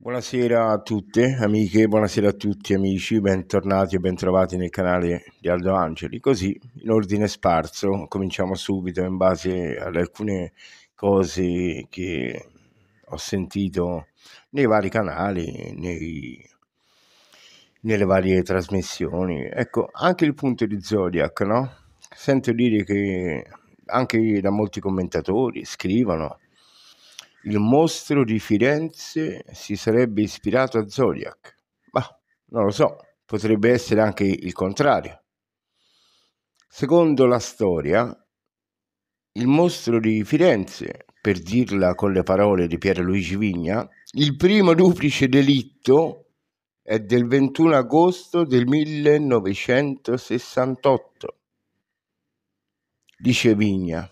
Buonasera a tutte amiche, buonasera a tutti amici, bentornati e bentrovati nel canale di Aldo Angeli. Così, in ordine sparso, cominciamo subito in base ad alcune cose che ho sentito nei vari canali, nei, nelle varie trasmissioni. Ecco, anche il punto di Zodiac, no? Sento dire che anche da molti commentatori scrivono il mostro di Firenze si sarebbe ispirato a Zodiac. Ma non lo so, potrebbe essere anche il contrario. Secondo la storia, il mostro di Firenze, per dirla con le parole di Pierluigi Vigna, il primo duplice delitto è del 21 agosto del 1968. Dice Vigna.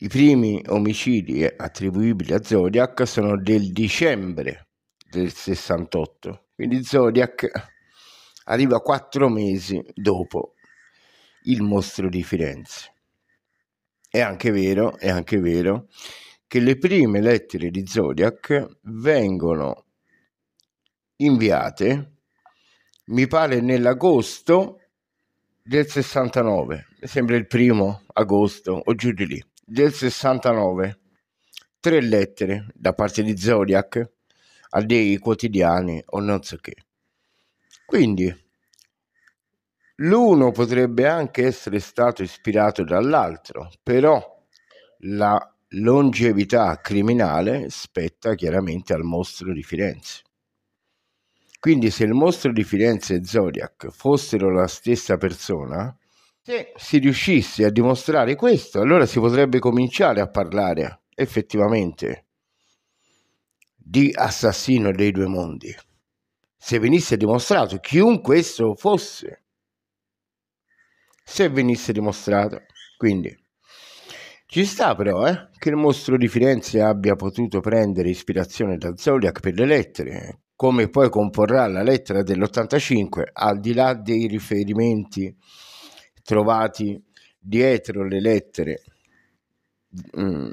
I primi omicidi attribuibili a Zodiac sono del dicembre del 68, quindi Zodiac arriva quattro mesi dopo il mostro di Firenze. È anche vero, è anche vero che le prime lettere di Zodiac vengono inviate, mi pare, nell'agosto del 69, mi sembra il primo agosto o giù di lì del 69, tre lettere da parte di Zodiac a dei quotidiani o non so che. Quindi l'uno potrebbe anche essere stato ispirato dall'altro, però la longevità criminale spetta chiaramente al mostro di Firenze. Quindi se il mostro di Firenze e Zodiac fossero la stessa persona, se si riuscisse a dimostrare questo, allora si potrebbe cominciare a parlare effettivamente di assassino dei due mondi. Se venisse dimostrato, chiunque esso fosse, se venisse dimostrato, quindi ci sta però eh, che il mostro di Firenze abbia potuto prendere ispirazione da Zodiac per le lettere, come poi comporrà la lettera dell'85, al di là dei riferimenti trovati dietro le lettere mh, mm,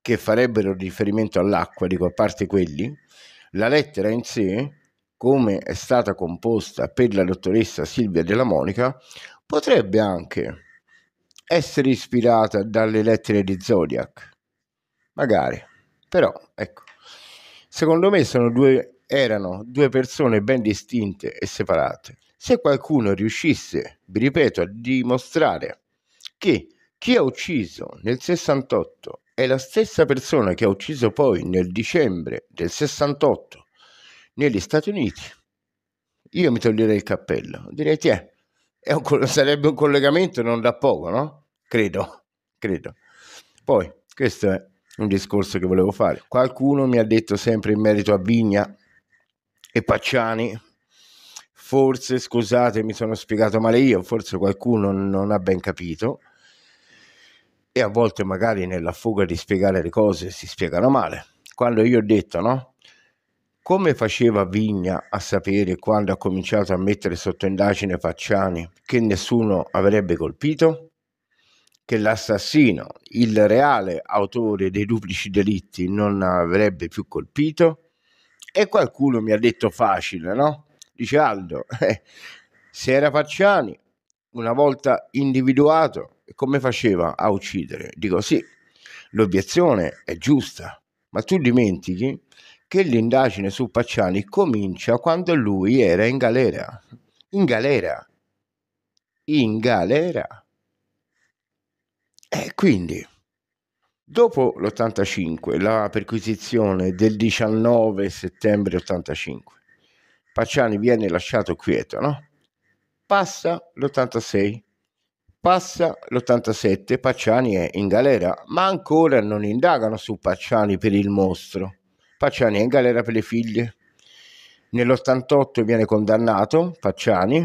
che farebbero riferimento all'acqua, dico a parte quelli, la lettera in sé, come è stata composta per la dottoressa Silvia della Monica, potrebbe anche essere ispirata dalle lettere di Zodiac. Magari, però, ecco, secondo me due, erano due persone ben distinte e separate se qualcuno riuscisse, vi ripeto, a dimostrare che chi ha ucciso nel 68 è la stessa persona che ha ucciso poi nel dicembre del 68 negli Stati Uniti, io mi toglierei il cappello. Direi, tiè, un, sarebbe un collegamento non da poco, no? Credo, credo. Poi, questo è un discorso che volevo fare. Qualcuno mi ha detto sempre in merito a Vigna e Pacciani, forse, scusate, mi sono spiegato male io, forse qualcuno non ha ben capito e a volte magari nella fuga di spiegare le cose si spiegano male. Quando io ho detto, no? Come faceva Vigna a sapere quando ha cominciato a mettere sotto indagine Facciani che nessuno avrebbe colpito? Che l'assassino, il reale autore dei duplici delitti, non avrebbe più colpito? E qualcuno mi ha detto facile, no? dice Aldo. se eh, era Facciani, una volta individuato, come faceva a uccidere? Dico sì, l'obiezione è giusta, ma tu dimentichi che l'indagine su Facciani comincia quando lui era in galera. In galera. In galera. E quindi, dopo l'85, la perquisizione del 19 settembre 85, Pacciani viene lasciato quieto, no? Passa l'86, passa l'87, Pacciani è in galera, ma ancora non indagano su Pacciani per il mostro. Pacciani è in galera per le figlie. Nell'88 viene condannato Pacciani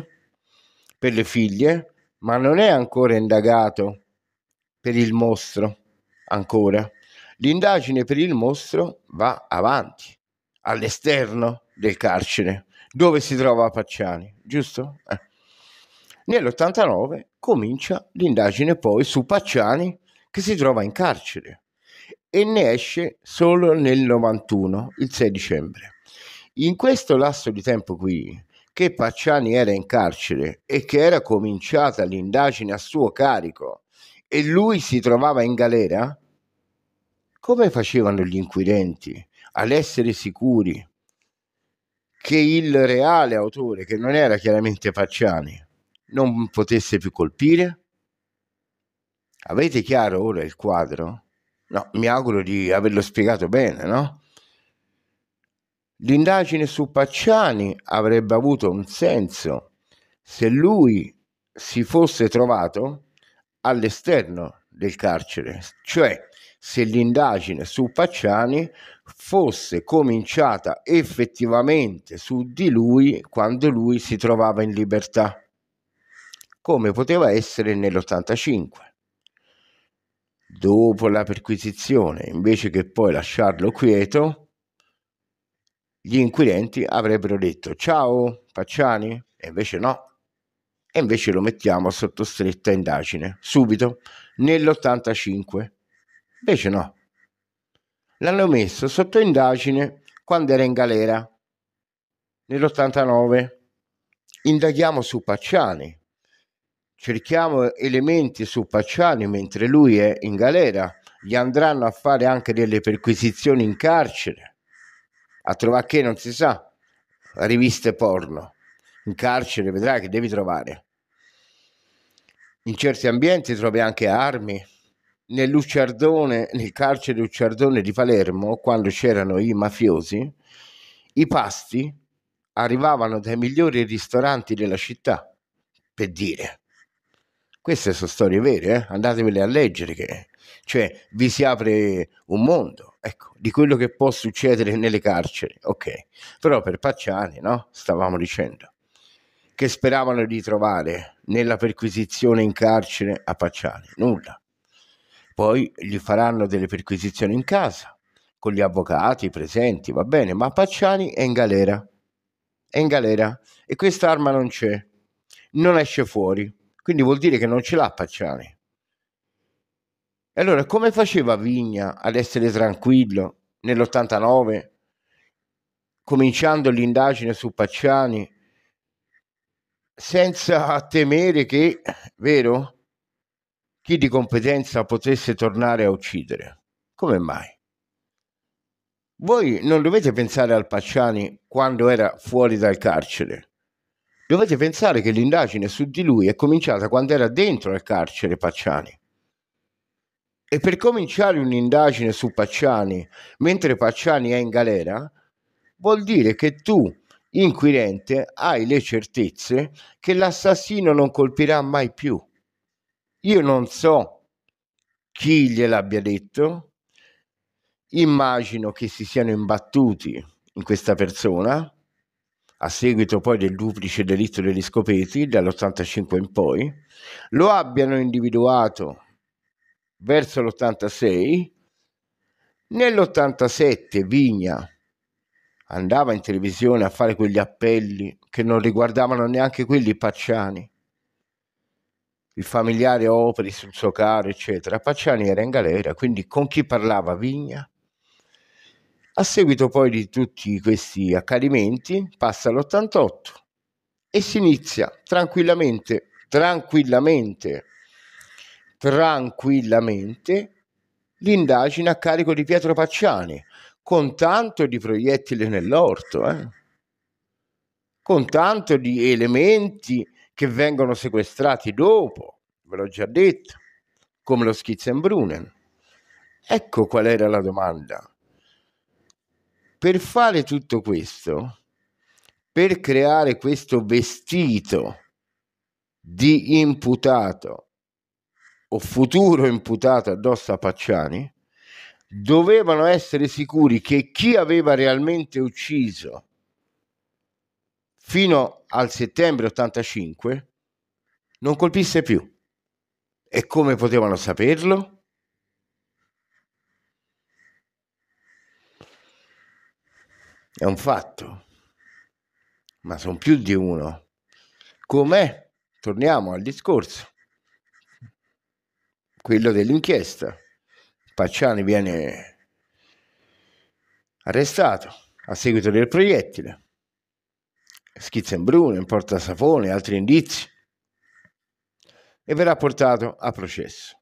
per le figlie, ma non è ancora indagato per il mostro. Ancora. L'indagine per il mostro va avanti all'esterno del carcere dove si trova Pacciani, giusto? Eh. Nell'89 comincia l'indagine poi su Pacciani che si trova in carcere e ne esce solo nel 91, il 6 dicembre. In questo lasso di tempo qui, che Pacciani era in carcere e che era cominciata l'indagine a suo carico e lui si trovava in galera, come facevano gli inquirenti ad essere sicuri che il reale autore, che non era chiaramente Facciani, non potesse più colpire? Avete chiaro ora il quadro? No, mi auguro di averlo spiegato bene, no? L'indagine su Pacciani avrebbe avuto un senso se lui si fosse trovato all'esterno del carcere, cioè se l'indagine su Pacciani fosse cominciata effettivamente su di lui quando lui si trovava in libertà, come poteva essere nell'85. Dopo la perquisizione, invece che poi lasciarlo quieto, gli inquirenti avrebbero detto ciao Pacciani, e invece no, e invece lo mettiamo sotto stretta indagine, subito, nell'85 Invece no. L'hanno messo sotto indagine quando era in galera, nell'89. Indaghiamo su Pacciani, cerchiamo elementi su Pacciani mentre lui è in galera, gli andranno a fare anche delle perquisizioni in carcere, a trovare che non si sa, riviste porno, in carcere vedrai che devi trovare. In certi ambienti trovi anche armi, nel Luciardone, nel carcere Luciardone di Palermo, quando c'erano i mafiosi, i pasti arrivavano dai migliori ristoranti della città, per dire. Queste sono storie vere, eh? andatevele a leggere, che, cioè vi si apre un mondo, ecco, di quello che può succedere nelle carceri, ok. Però per Pacciani, no? Stavamo dicendo, che speravano di trovare nella perquisizione in carcere a Pacciani, nulla poi gli faranno delle perquisizioni in casa con gli avvocati presenti, va bene, ma Pacciani è in galera, è in galera e questa arma non c'è, non esce fuori, quindi vuol dire che non ce l'ha Pacciani. E allora come faceva Vigna ad essere tranquillo nell'89, cominciando l'indagine su Pacciani, senza temere che, vero, chi di competenza potesse tornare a uccidere. Come mai? Voi non dovete pensare al Pacciani quando era fuori dal carcere. Dovete pensare che l'indagine su di lui è cominciata quando era dentro al carcere Pacciani. E per cominciare un'indagine su Pacciani mentre Pacciani è in galera, vuol dire che tu, inquirente, hai le certezze che l'assassino non colpirà mai più. Io non so chi gliel'abbia detto, immagino che si siano imbattuti in questa persona a seguito poi del duplice delitto degli scopeti dall'85 in poi, lo abbiano individuato verso l'86, nell'87 Vigna andava in televisione a fare quegli appelli che non riguardavano neanche quelli pacciani il familiare Operi sul suo caro, eccetera. Pacciani era in galera, quindi con chi parlava Vigna? A seguito poi di tutti questi accadimenti passa l'88 e si inizia tranquillamente, tranquillamente, tranquillamente l'indagine a carico di Pietro Pacciani con tanto di proiettili nell'orto, eh? con tanto di elementi che vengono sequestrati dopo, ve l'ho già detto, come lo Schizzenbrunnen. Ecco qual era la domanda. Per fare tutto questo, per creare questo vestito di imputato o futuro imputato addosso a Pacciani, dovevano essere sicuri che chi aveva realmente ucciso fino al settembre 85 non colpisse più. E come potevano saperlo? È un fatto, ma sono più di uno. Com'è? Torniamo al discorso, quello dell'inchiesta. Pacciani viene arrestato a seguito del proiettile Schizzenbrune, in Porta Sapone, altri indizi e verrà portato a processo.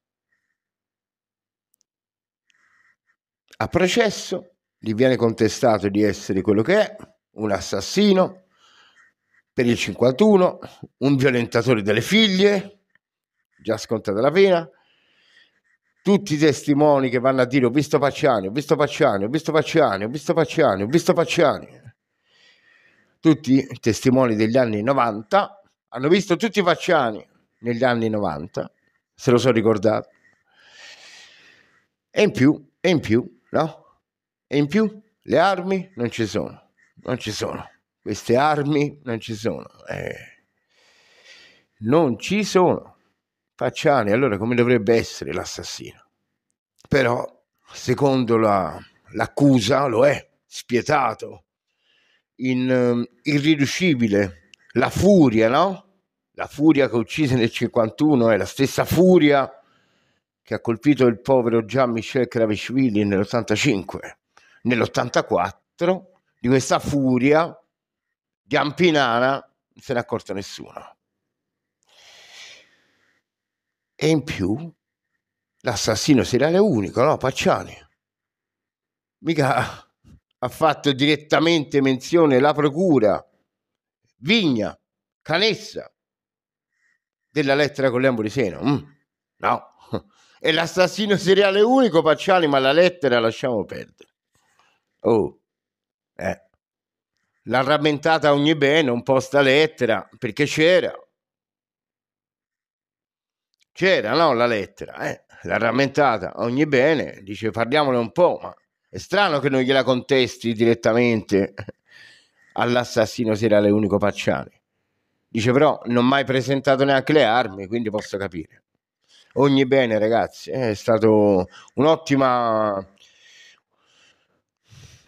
A processo gli viene contestato di essere quello che è, un assassino per il 51, un violentatore delle figlie, già scontata la pena. Tutti i testimoni che vanno a dire ho visto Pacciani, ho visto Pacciani, ho visto Pacciani, ho visto Pacciani, ho visto Pacciani tutti i testimoni degli anni 90, hanno visto tutti i Facciani negli anni 90, se lo so ricordato. E in più, e in più, no? E in più le armi non ci sono, non ci sono. Queste armi non ci sono. Eh. Non ci sono. Facciani, allora come dovrebbe essere l'assassino? Però, secondo la, l'accusa, lo è, spietato, in, ehm, irriducibile, la furia, no? La furia che uccise nel 51 è la stessa furia che ha colpito il povero Jean-Michel Cravishvili nell'85. Nell'84 di questa furia di Ampinana non se n'è accorto nessuno. E in più l'assassino seriale unico, no? Pacciani. Mica ha fatto direttamente menzione la procura, Vigna, Canessa, della lettera con l'embo di seno. Mm, no. E l'assassino seriale unico, Pacciani, ma la lettera lasciamo perdere. Oh, eh. L'ha rammentata ogni bene, un po' sta lettera, perché c'era. C'era, no, la lettera, eh. L'ha rammentata ogni bene, dice parliamone un po', ma è strano che non gliela contesti direttamente all'assassino se era l'unico Pacciani. Dice però non ho mai presentato neanche le armi, quindi posso capire. Ogni bene ragazzi, eh, è stato un'ottima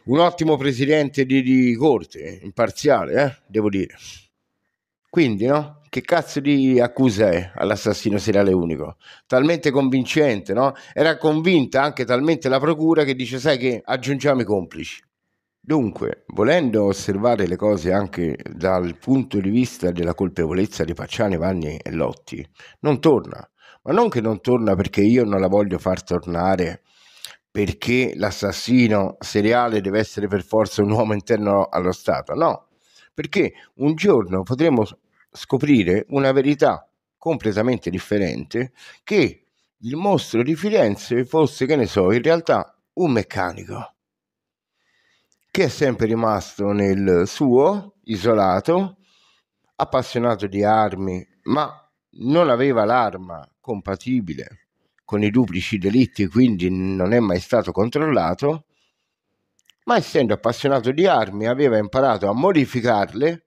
un ottimo presidente di, di corte, imparziale, eh, devo dire. Quindi, no? che cazzo di accusa è all'assassino seriale unico? Talmente convincente, no? Era convinta anche talmente la procura che dice, sai che aggiungiamo i complici. Dunque, volendo osservare le cose anche dal punto di vista della colpevolezza di Pacciani, Vanni e Lotti, non torna. Ma non che non torna perché io non la voglio far tornare perché l'assassino seriale deve essere per forza un uomo interno allo Stato, no, perché un giorno potremo scoprire una verità completamente differente che il mostro di Firenze fosse, che ne so, in realtà un meccanico che è sempre rimasto nel suo, isolato, appassionato di armi, ma non aveva l'arma compatibile con i duplici delitti, quindi non è mai stato controllato, ma essendo appassionato di armi aveva imparato a modificarle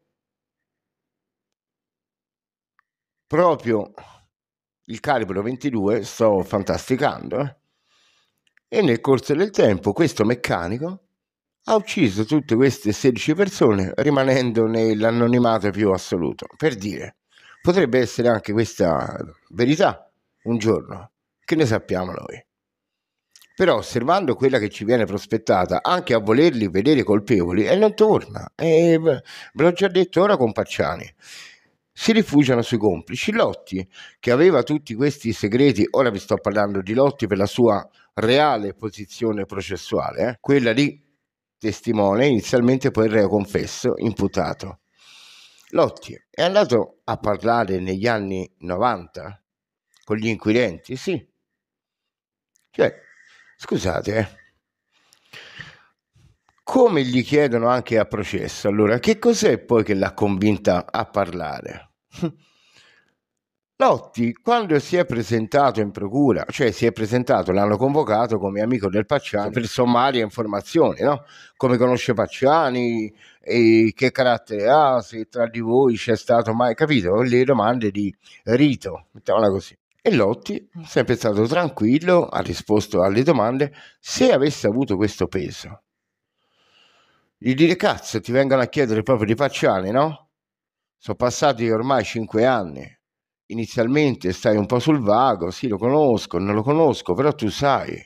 proprio il calibro 22 sto fantasticando eh? e nel corso del tempo questo meccanico ha ucciso tutte queste 16 persone rimanendo nell'anonimato più assoluto per dire potrebbe essere anche questa verità un giorno che ne sappiamo noi però osservando quella che ci viene prospettata anche a volerli vedere colpevoli e non torna e ve l'ho già detto ora con Pacciani si rifugiano sui complici. Lotti, che aveva tutti questi segreti, ora vi sto parlando di Lotti per la sua reale posizione processuale, eh? quella di testimone, inizialmente poi reo confesso, imputato. Lotti è andato a parlare negli anni 90 con gli inquirenti, sì. Cioè, scusate, eh. come gli chiedono anche a processo, allora che cos'è poi che l'ha convinta a parlare? Lotti, quando si è presentato in procura, cioè si è presentato, l'hanno convocato come amico del Pacciani per sommarie informazioni, no? Come conosce Pacciani, e che carattere ha, se tra di voi c'è stato mai, capito? Le domande di rito, mettiamola così. E Lotti, sempre stato tranquillo, ha risposto alle domande, se avesse avuto questo peso. Gli dire, cazzo, ti vengono a chiedere proprio di Pacciani, no? Sono passati ormai cinque anni. Inizialmente stai un po' sul vago, sì lo conosco, non lo conosco, però tu sai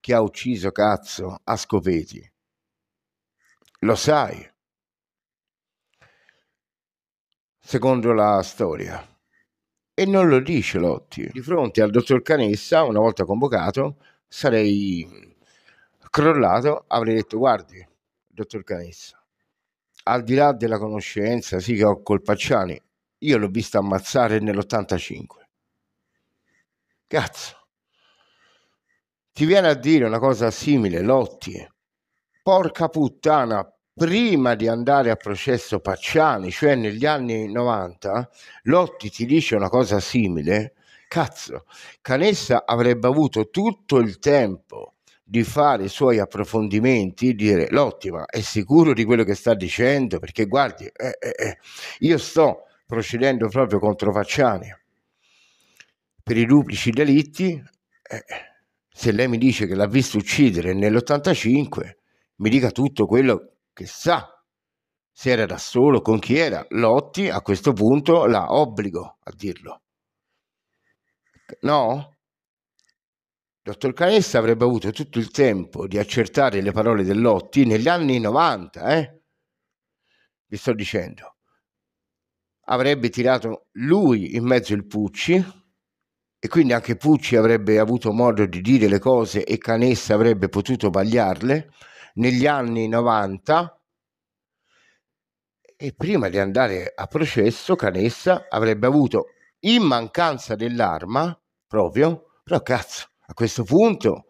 chi ha ucciso cazzo a Scopeti. Lo sai. Secondo la storia. E non lo dice Lotti. Di fronte al dottor Canessa, una volta convocato, sarei crollato, avrei detto guardi, dottor Canessa, al di là della conoscenza sì che ho col Pacciani, io l'ho visto ammazzare nell'85. Cazzo. Ti viene a dire una cosa simile, Lotti. Porca puttana, prima di andare a processo Pacciani, cioè negli anni 90, Lotti ti dice una cosa simile. Cazzo, Canessa avrebbe avuto tutto il tempo di fare i suoi approfondimenti, dire l'ottima è sicuro di quello che sta dicendo, perché guardi, eh, eh, eh, io sto procedendo proprio contro Facciani per i duplici delitti, eh, se lei mi dice che l'ha visto uccidere nell'85, mi dica tutto quello che sa se era da solo, con chi era. Lotti a questo punto la obbligo a dirlo. No? Dottor Canessa avrebbe avuto tutto il tempo di accertare le parole dell'Otti negli anni 90, eh? Vi sto dicendo. Avrebbe tirato lui in mezzo il Pucci e quindi anche Pucci avrebbe avuto modo di dire le cose e Canessa avrebbe potuto bagliarle negli anni 90 e prima di andare a processo Canessa avrebbe avuto in mancanza dell'arma proprio però cazzo a questo punto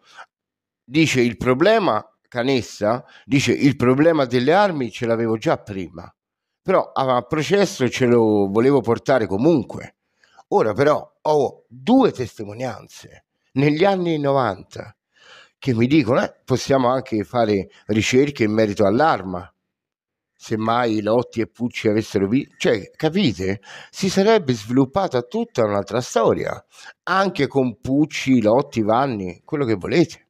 dice il problema Canessa, dice il problema delle armi ce l'avevo già prima, però a processo ce lo volevo portare comunque. Ora però ho due testimonianze negli anni 90 che mi dicono eh, possiamo anche fare ricerche in merito all'arma se mai Lotti e Pucci avessero vinto, cioè capite, si sarebbe sviluppata tutta un'altra storia, anche con Pucci, Lotti, Vanni, quello che volete.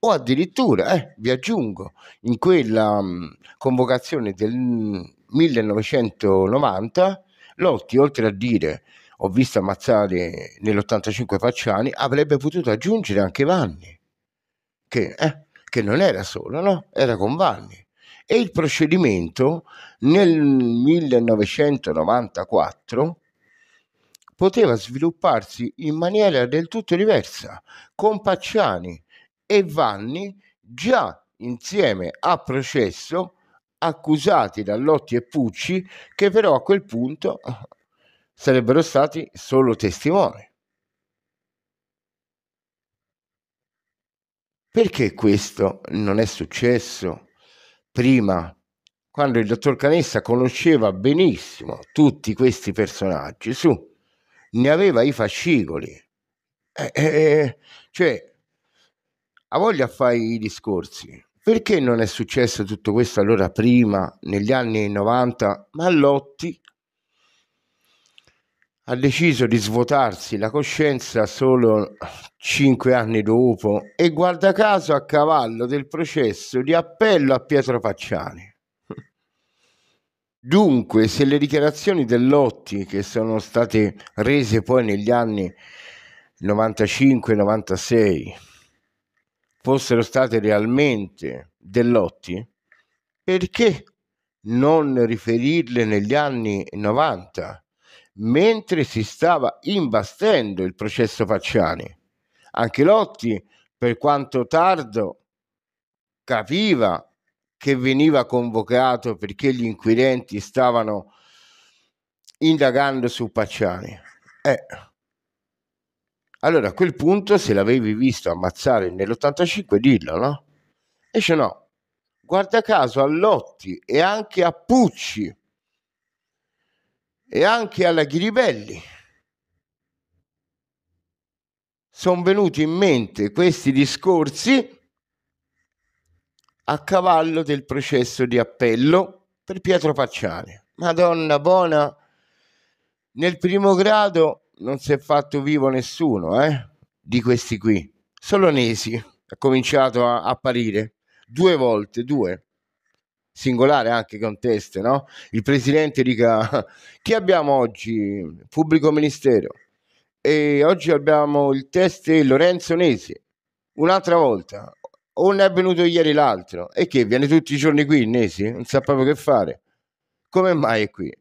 O addirittura, eh, vi aggiungo, in quella mh, mm, convocazione del 1990, Lotti, oltre a dire ho visto ammazzare nell'85 Facciani, avrebbe potuto aggiungere anche Vanni, che, eh, che non era solo, no? era con Vanni e il procedimento nel 1994 poteva svilupparsi in maniera del tutto diversa, con Pacciani e Vanni già insieme a processo accusati da Lotti e Pucci che però a quel punto eh, sarebbero stati solo testimoni. Perché questo non è successo prima, quando il dottor Canessa conosceva benissimo tutti questi personaggi, su, ne aveva i fascicoli. Eh, eh, eh, cioè, ha voglia a fare i discorsi. Perché non è successo tutto questo allora prima, negli anni 90? Mallotti ha deciso di svuotarsi la coscienza solo cinque anni dopo e guarda caso a cavallo del processo di appello a Pietro Pacciani. Dunque, se le dichiarazioni dell'Otti, che sono state rese poi negli anni 95-96, fossero state realmente dell'Otti, perché non riferirle negli anni 90? mentre si stava imbastendo il processo Facciani. Anche Lotti, per quanto tardo, capiva che veniva convocato perché gli inquirenti stavano indagando su Pacciani. Eh. Allora a quel punto se l'avevi visto ammazzare nell'85 dillo, no? E dice no. Guarda caso a Lotti e anche a Pucci e anche alla Ghiribelli sono venuti in mente questi discorsi a cavallo del processo di appello per Pietro Pacciane. Madonna buona, nel primo grado non si è fatto vivo nessuno eh, di questi qui, solo Nesi ha cominciato a apparire due volte, due singolare anche con teste, no? Il presidente dica chi abbiamo oggi? Pubblico ministero. E oggi abbiamo il test Lorenzo Nesi. Un'altra volta. O ne è venuto ieri l'altro. E che viene tutti i giorni qui Nesi? Non sa proprio che fare. Come mai è qui?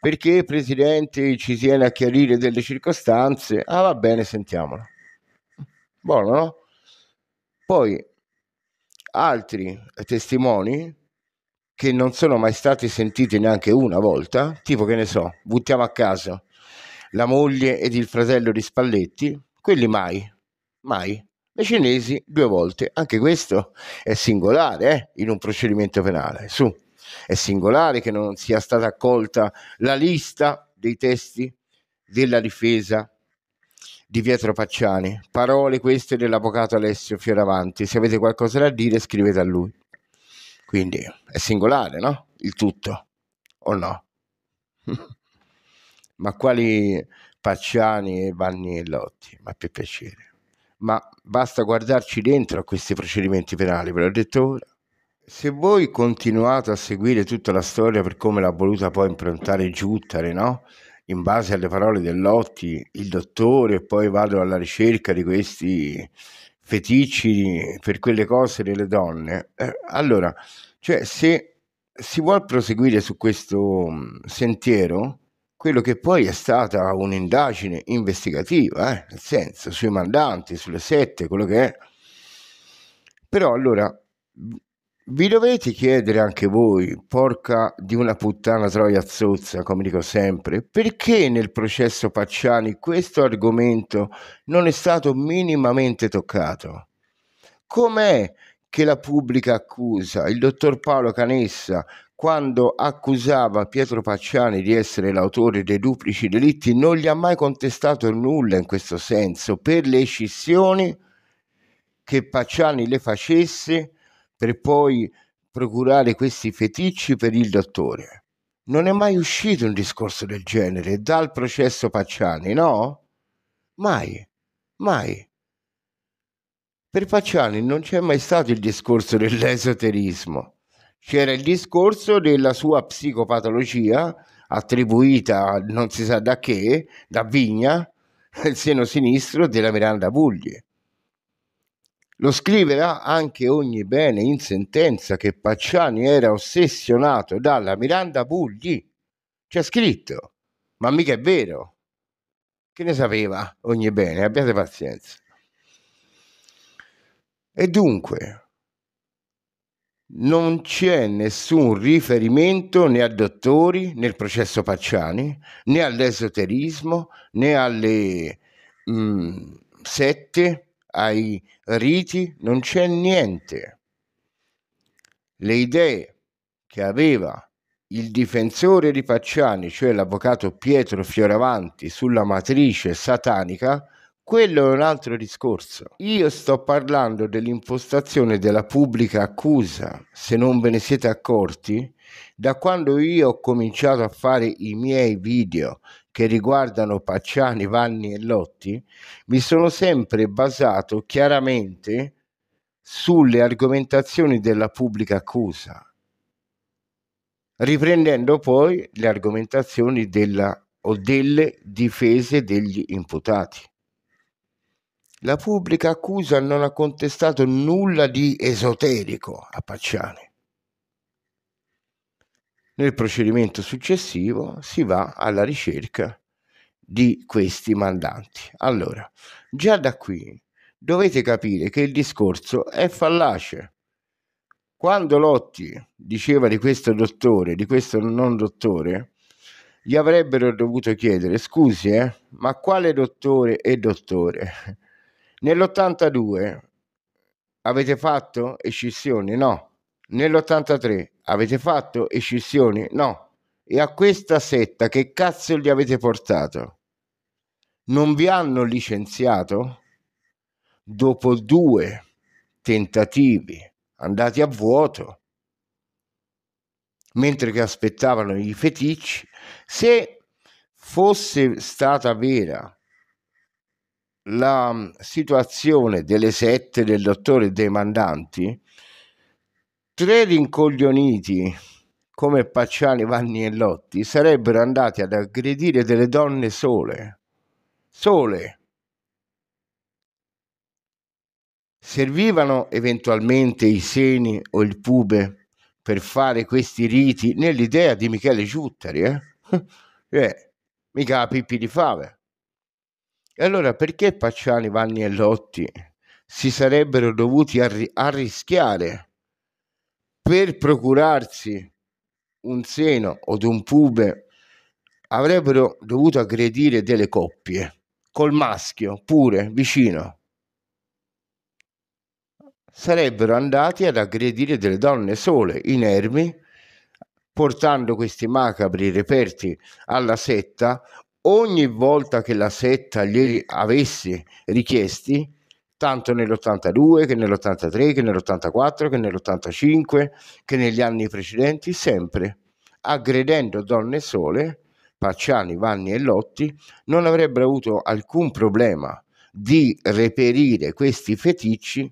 Perché il presidente ci tiene a chiarire delle circostanze? Ah va bene, sentiamola. Buono, no? Poi altri testimoni che non sono mai stati sentiti neanche una volta, tipo che ne so, buttiamo a caso la moglie ed il fratello di Spalletti, quelli mai, mai. Le cinesi due volte, anche questo è singolare eh? in un procedimento penale. Su, è singolare che non sia stata accolta la lista dei testi della difesa di Pietro Pacciani. Parole queste dell'avvocato Alessio Fioravanti. Se avete qualcosa da dire, scrivete a lui. Quindi è singolare, no? Il tutto, o no? ma quali Pacciani e Vannellotti? Ma per piacere. Ma basta guardarci dentro a questi procedimenti penali, ve l'ho detto ora. Se voi continuate a seguire tutta la storia per come l'ha voluta poi improntare Giuttare, no? in base alle parole dell'Otti, il dottore, e poi vado alla ricerca di questi feticci per quelle cose delle donne, eh, allora, cioè, se si vuole proseguire su questo mm, sentiero, quello che poi è stata un'indagine investigativa, eh, nel senso, sui mandanti, sulle sette, quello che è. Però allora vi dovete chiedere anche voi, porca di una puttana troia zozza, come dico sempre, perché nel processo Pacciani questo argomento non è stato minimamente toccato? Com'è che la pubblica accusa il dottor Paolo Canessa quando accusava Pietro Pacciani di essere l'autore dei duplici delitti non gli ha mai contestato nulla in questo senso per le scissioni che Pacciani le facesse? per poi procurare questi feticci per il dottore. Non è mai uscito un discorso del genere dal processo Pacciani, no? Mai, mai. Per Pacciani non c'è mai stato il discorso dell'esoterismo, c'era il discorso della sua psicopatologia attribuita non si sa da che, da Vigna, il seno sinistro della Miranda Puglie. Lo scriverà anche ogni bene in sentenza che Pacciani era ossessionato dalla Miranda Pugli. C'è scritto, ma mica è vero. Che ne sapeva ogni bene, abbiate pazienza. E dunque, non c'è nessun riferimento né a dottori nel processo Pacciani, né all'esoterismo, né alle mh, mm, sette ai riti, non c'è niente. Le idee che aveva il difensore di Pacciani, cioè l'avvocato Pietro Fioravanti, sulla matrice satanica, quello è un altro discorso. Io sto parlando dell'impostazione della pubblica accusa, se non ve ne siete accorti, da quando io ho cominciato a fare i miei video che riguardano Pacciani, Vanni e Lotti, mi sono sempre basato chiaramente sulle argomentazioni della pubblica accusa, riprendendo poi le argomentazioni della, o delle difese degli imputati. La pubblica accusa non ha contestato nulla di esoterico a Pacciani nel procedimento successivo si va alla ricerca di questi mandanti. Allora, già da qui dovete capire che il discorso è fallace. Quando Lotti diceva di questo dottore, di questo non dottore, gli avrebbero dovuto chiedere scusi, eh, ma quale dottore e dottore? Nell'82 avete fatto escissioni? No. Nell'83 avete fatto escissioni? No. E a questa setta che cazzo gli avete portato? Non vi hanno licenziato? Dopo due tentativi andati a vuoto, mentre che aspettavano i feticci, se fosse stata vera la mm, situazione delle sette del dottore dei mandanti, Tre rincoglioniti come Pacciani, Vanni e Lotti sarebbero andati ad aggredire delle donne sole. Sole. Servivano eventualmente i seni o il pube per fare questi riti nell'idea di Michele Giuttari, eh? eh mica Pippi di Fave. E allora perché Pacciani, Vanni e Lotti si sarebbero dovuti arri- arrischiare per procurarsi un seno o un pube avrebbero dovuto aggredire delle coppie col maschio pure vicino sarebbero andati ad aggredire delle donne sole inermi portando questi macabri reperti alla setta ogni volta che la setta glieli avesse richiesti tanto nell'82 che nell'83 che nell'84 che nell'85 che negli anni precedenti, sempre aggredendo donne sole, Pacciani, Vanni e Lotti, non avrebbero avuto alcun problema di reperire questi feticci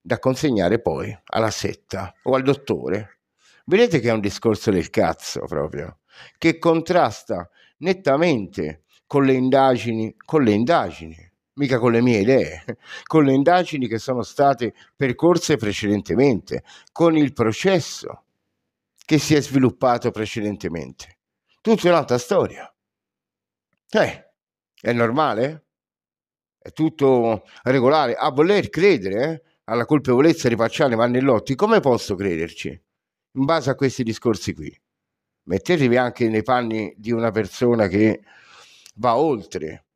da consegnare poi alla setta o al dottore. Vedete che è un discorso del cazzo proprio, che contrasta nettamente con le indagini, con le indagini mica con le mie idee, con le indagini che sono state percorse precedentemente, con il processo che si è sviluppato precedentemente. Tutta un'altra storia. Eh, è normale? È tutto regolare? A voler credere eh, alla colpevolezza di Pacciale Mannellotti, come posso crederci? In base a questi discorsi qui. Mettetevi anche nei panni di una persona che va oltre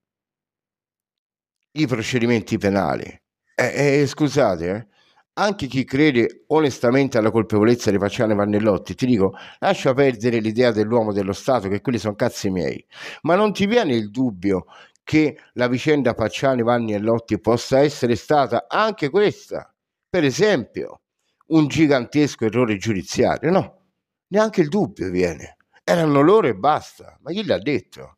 i procedimenti penali. E, eh, eh, scusate, eh? anche chi crede onestamente alla colpevolezza di Facciano Vannellotti, ti dico, lascia perdere l'idea dell'uomo dello Stato, che quelli sono cazzi miei, ma non ti viene il dubbio che la vicenda Facciani, Vannellotti possa essere stata anche questa, per esempio, un gigantesco errore giudiziario? No, neanche il dubbio viene. Erano loro e basta, ma chi l'ha detto?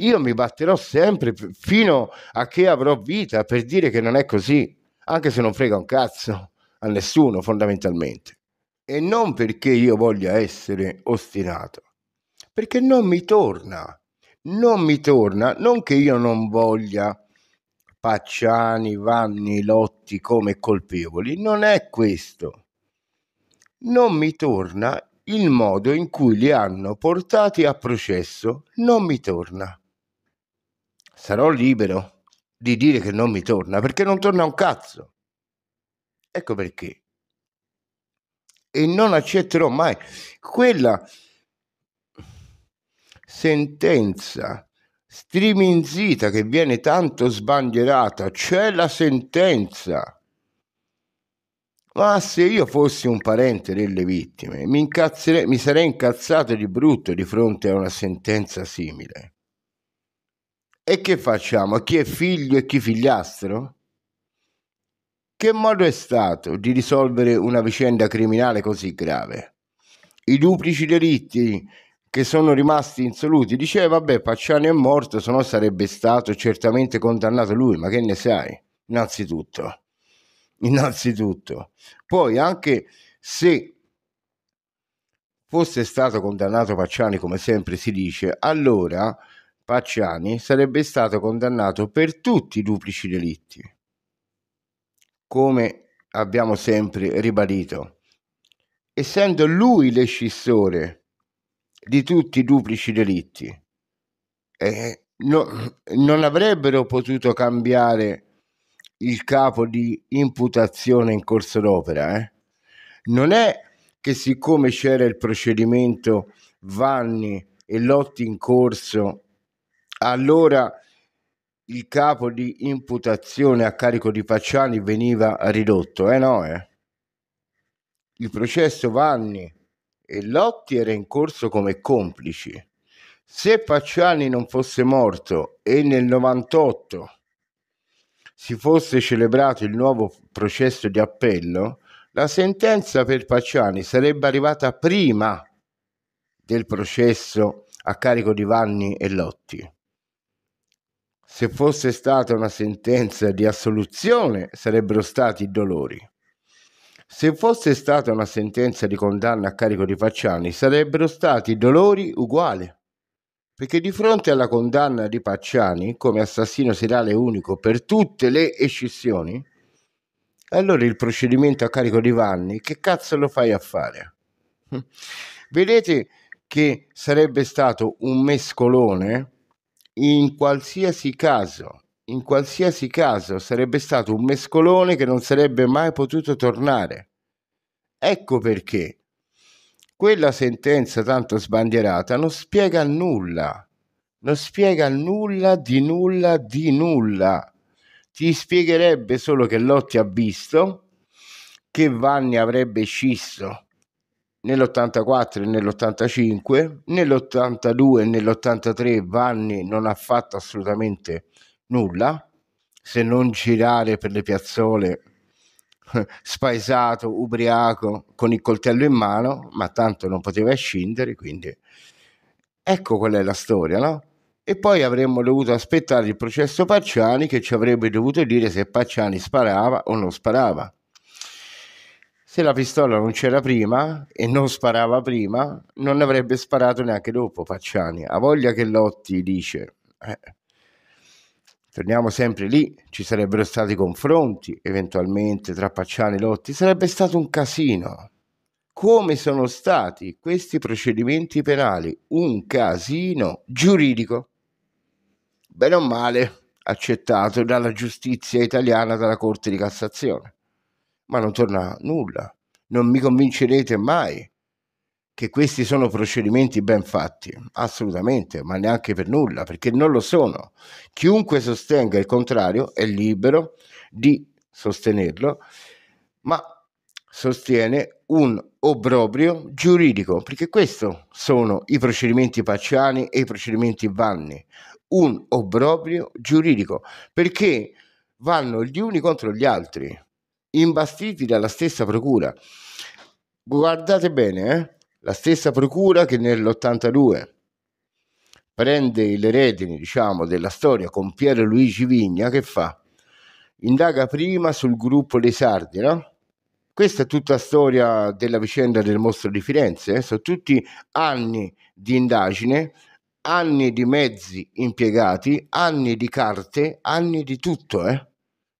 io mi batterò sempre fino a che avrò vita per dire che non è così, anche se non frega un cazzo a nessuno fondamentalmente. E non perché io voglia essere ostinato, perché non mi torna, non mi torna, non che io non voglia Pacciani, Vanni, Lotti come colpevoli, non è questo. Non mi torna il modo in cui li hanno portati a processo non mi torna sarò libero di dire che non mi torna, perché non torna un cazzo. Ecco perché. E non accetterò mai quella sentenza striminzita che viene tanto sbandierata, c'è la sentenza. Ma se io fossi un parente delle vittime, mi, mi sarei incazzato di brutto di fronte a una sentenza simile. E che facciamo? Chi è figlio e chi figliastro? Che modo è stato di risolvere una vicenda criminale così grave? I duplici delitti che sono rimasti insoluti. Diceva, eh, vabbè, Pacciani è morto, se no sarebbe stato certamente condannato lui, ma che ne sai? Innanzitutto. Innanzitutto. Poi, anche se fosse stato condannato Pacciani, come sempre si dice, allora Pacciani sarebbe stato condannato per tutti i duplici delitti. Come abbiamo sempre ribadito, essendo lui l'escissore di tutti i duplici delitti, eh, no, non avrebbero potuto cambiare il capo di imputazione in corso d'opera. Eh? Non è che siccome c'era il procedimento Vanni e Lotti in corso allora il capo di imputazione a carico di Facciani veniva ridotto, eh no? Eh? Il processo Vanni e Lotti era in corso come complici. Se Facciani non fosse morto e nel 98 si fosse celebrato il nuovo processo di appello, la sentenza per Facciani sarebbe arrivata prima del processo a carico di Vanni e Lotti. Se fosse stata una sentenza di assoluzione sarebbero stati dolori. Se fosse stata una sentenza di condanna a carico di Pacciani sarebbero stati dolori uguali. Perché di fronte alla condanna di Pacciani come assassino serale unico per tutte le escissioni, allora il procedimento a carico di Vanni che cazzo lo fai a fare? Hm. Vedete che sarebbe stato un mescolone in qualsiasi caso, in qualsiasi caso sarebbe stato un mescolone che non sarebbe mai potuto tornare. Ecco perché quella sentenza tanto sbandierata non spiega nulla, non spiega nulla di nulla di nulla. Ti spiegherebbe solo che Lotti ha visto, che Vanni avrebbe scisso nell'84 e nell'85, nell'82 e nell'83 Vanni non ha fatto assolutamente nulla, se non girare per le piazzole spaesato, ubriaco, con il coltello in mano, ma tanto non poteva scindere, quindi ecco qual è la storia, no? E poi avremmo dovuto aspettare il processo Pacciani che ci avrebbe dovuto dire se Pacciani sparava o non sparava. Se la pistola non c'era prima e non sparava prima, non avrebbe sparato neanche dopo Pacciani. A voglia che Lotti dice. Eh. Torniamo sempre lì, ci sarebbero stati confronti eventualmente tra Pacciani e Lotti, sarebbe stato un casino. Come sono stati questi procedimenti penali? Un casino giuridico. Bene o male, accettato dalla giustizia italiana, dalla Corte di Cassazione ma non torna nulla. Non mi convincerete mai che questi sono procedimenti ben fatti, assolutamente, ma neanche per nulla, perché non lo sono. Chiunque sostenga il contrario è libero di sostenerlo, ma sostiene un obbrobrio giuridico, perché questi sono i procedimenti pacciani e i procedimenti vanni, un obbrobrio giuridico, perché vanno gli uni contro gli altri imbastiti dalla stessa procura. Guardate bene, eh? la stessa procura che nell'82 prende le redini diciamo, della storia con Piero Luigi Vigna, che fa? Indaga prima sul gruppo Le Sardi, no? Questa è tutta la storia della vicenda del mostro di Firenze, eh? sono tutti anni di indagine, anni di mezzi impiegati, anni di carte, anni di tutto, eh?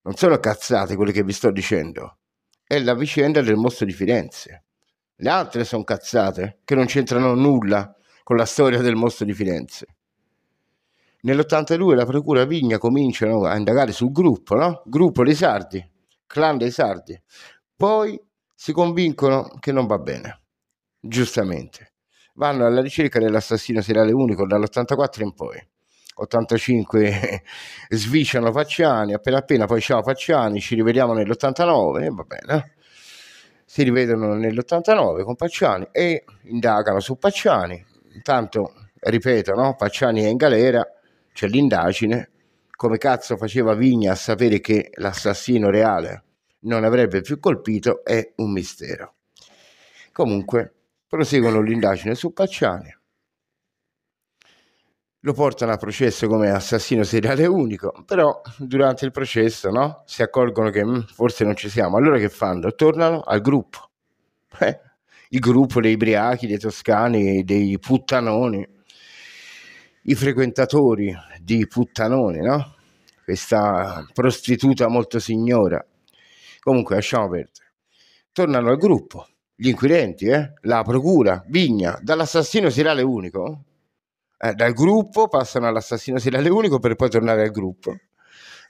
Non sono cazzate quelle che vi sto dicendo. È la vicenda del mostro di Firenze. Le altre sono cazzate che non c'entrano nulla con la storia del mostro di Firenze. Nell'82 la procura Vigna cominciano a indagare sul gruppo, no? Gruppo dei Sardi, clan dei Sardi. Poi si convincono che non va bene, giustamente. Vanno alla ricerca dell'assassino seriale unico dall'84 in poi. 85 svisciano Facciani, appena appena poi ciao Facciani, ci rivediamo nell'89, eh, va bene. Eh. Si rivedono nell'89 con Facciani e indagano su Facciani, Intanto, ripeto, no? Pacciani è in galera, c'è l'indagine. Come cazzo faceva Vigna a sapere che l'assassino reale non avrebbe più colpito è un mistero. Comunque, proseguono l'indagine su Facciani lo portano a processo come assassino seriale unico, però durante il processo no, si accorgono che mh, mm, forse non ci siamo, allora che fanno? Tornano al gruppo, eh, il gruppo dei briachi, dei toscani, dei puttanoni, i frequentatori di puttanoni, no? questa prostituta molto signora, comunque lasciamo perdere, tornano al gruppo, gli inquirenti, eh? la procura, Vigna, dall'assassino seriale unico, eh, dal gruppo, passano all'assassino seriale unico per poi tornare al gruppo.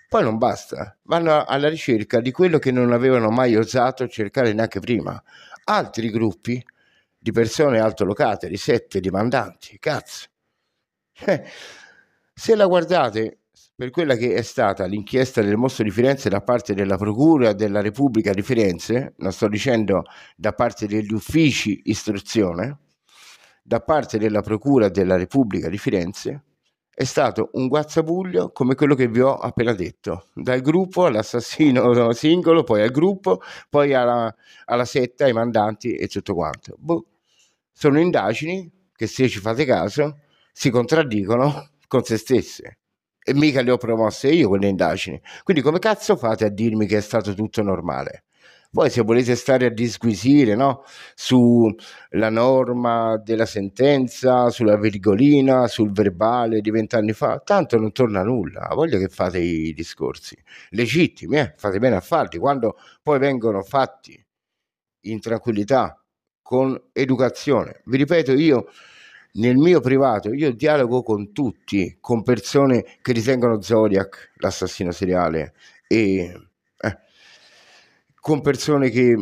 Poi non basta, vanno alla ricerca di quello che non avevano mai osato cercare neanche prima. Altri gruppi di persone altolocate, di sette, di mandanti, cazzo. Eh, se la guardate per quella che è stata l'inchiesta del mostro di Firenze da parte della Procura della Repubblica di Firenze, non sto dicendo da parte degli uffici istruzione, da parte della Procura della Repubblica di Firenze è stato un guazzabuglio come quello che vi ho appena detto, dal gruppo all'assassino singolo, poi al gruppo, poi alla, alla setta, ai mandanti e tutto quanto. Boh. Sono indagini che se ci fate caso si contraddicono con se stesse e mica le ho promosse io quelle indagini. Quindi come cazzo fate a dirmi che è stato tutto normale? Poi se volete stare a disquisire no? sulla norma della sentenza, sulla virgolina, sul verbale di vent'anni fa, tanto non torna nulla. Voglio che fate i discorsi legittimi, eh? fate bene a farli. Quando poi vengono fatti in tranquillità, con educazione. Vi ripeto, io nel mio privato io dialogo con tutti, con persone che ritengono Zodiac l'assassino seriale e con persone che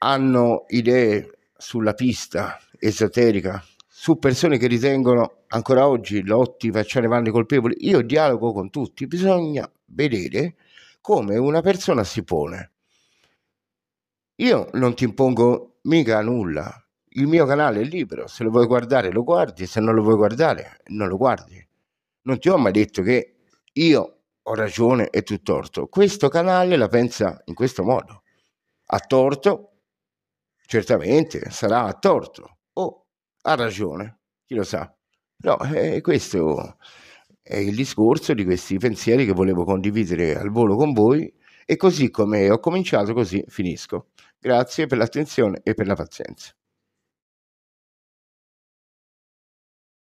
hanno idee sulla pista esoterica, su persone che ritengono ancora oggi Lotti, Facciane vanno colpevoli. Io dialogo con tutti, bisogna vedere come una persona si pone. Io non ti impongo mica nulla, il mio canale è libero, se lo vuoi guardare lo guardi, se non lo vuoi guardare non lo guardi. Non ti ho mai detto che io ho ragione e tu torto. Questo canale la pensa in questo modo. A torto? Certamente, sarà a torto o ha ragione, chi lo sa. No, eh, questo è il discorso di questi pensieri che volevo condividere al volo con voi e così come ho cominciato, così finisco. Grazie per l'attenzione e per la pazienza.